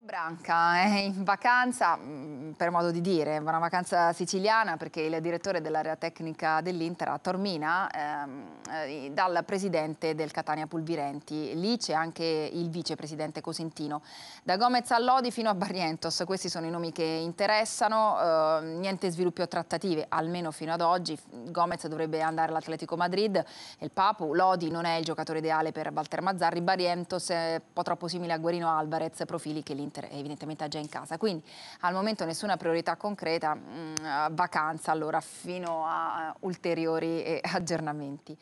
Branca è eh, in vacanza, mm, per modo di dire, una vacanza siciliana perché il direttore dell'area tecnica dell'Inter a Tormina ehm, eh, dal presidente del Catania Pulvirenti. Lì c'è anche il vicepresidente Cosentino. Da Gomez a Lodi fino a Barrientos, questi sono i nomi che interessano, eh, niente sviluppo trattative, almeno fino ad oggi. Gomez dovrebbe andare all'Atletico Madrid, il Papu, Lodi non è il giocatore ideale per Walter Mazzarri, Barrientos è un po' troppo simile a Guerino Alvarez, profili che l'Inter evidentemente ha già in casa. Quindi al momento nessuno nessuna priorità concreta, mh, mm, vacanza allora fino a ulteriori eh, aggiornamenti.